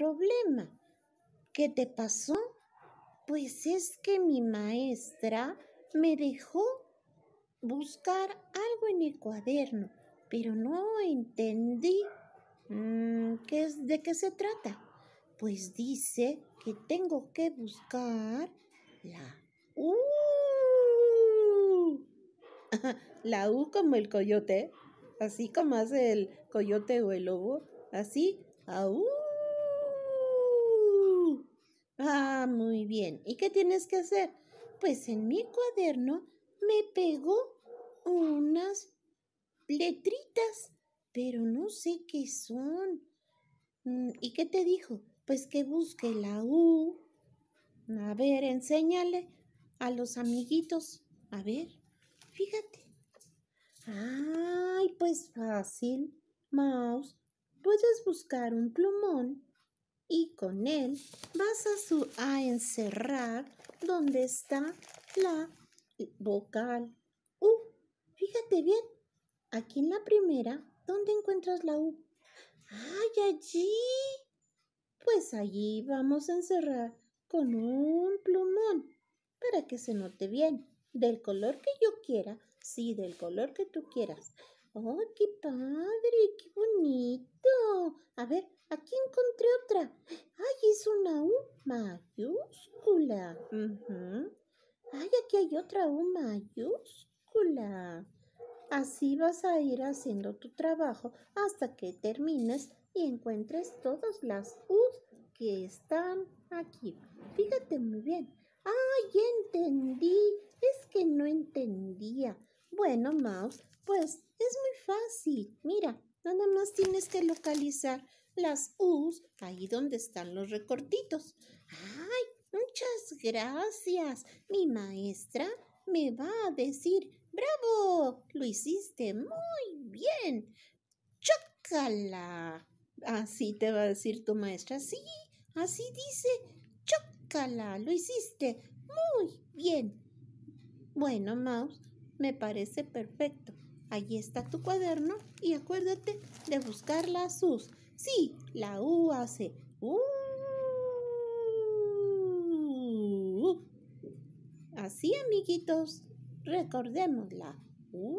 problema. ¿Qué te pasó? Pues es que mi maestra me dejó buscar algo en el cuaderno, pero no entendí mm, ¿qué es, de qué se trata. Pues dice que tengo que buscar la U. la U como el coyote, así como hace el coyote o el lobo, así, U. Ah, muy bien. ¿Y qué tienes que hacer? Pues en mi cuaderno me pegó unas letritas, pero no sé qué son. Mm, ¿Y qué te dijo? Pues que busque la U. A ver, enséñale a los amiguitos. A ver, fíjate. Ay, pues fácil. Mouse, puedes buscar un plumón y con él vas a, su, a encerrar donde está la vocal U. Fíjate bien, aquí en la primera, ¿dónde encuentras la U? ¡Ay, allí! Pues allí vamos a encerrar con un plumón para que se note bien, del color que yo quiera, sí, del color que tú quieras. ¡Oh, qué padre! ¡Qué bonito! A ver, aquí encontré otra una U mayúscula. Ay, aquí hay otra U mayúscula. Así vas a ir haciendo tu trabajo hasta que termines y encuentres todas las U que están aquí. Fíjate muy bien. ¡Ay, ya entendí! Es que no entendía. Bueno, Mouse, pues es muy fácil. Mira, nada más tienes que localizar las U's ahí donde están los recortitos. ¡Ay! Muchas gracias. Mi maestra me va a decir, bravo, lo hiciste muy bien. Chócala. Así te va a decir tu maestra. Sí, así dice, chócala, lo hiciste muy bien. Bueno, Mouse, me parece perfecto. Allí está tu cuaderno y acuérdate de buscar las U's. Sí, la U hace U. Uh". Así, amiguitos, recordémosla. U.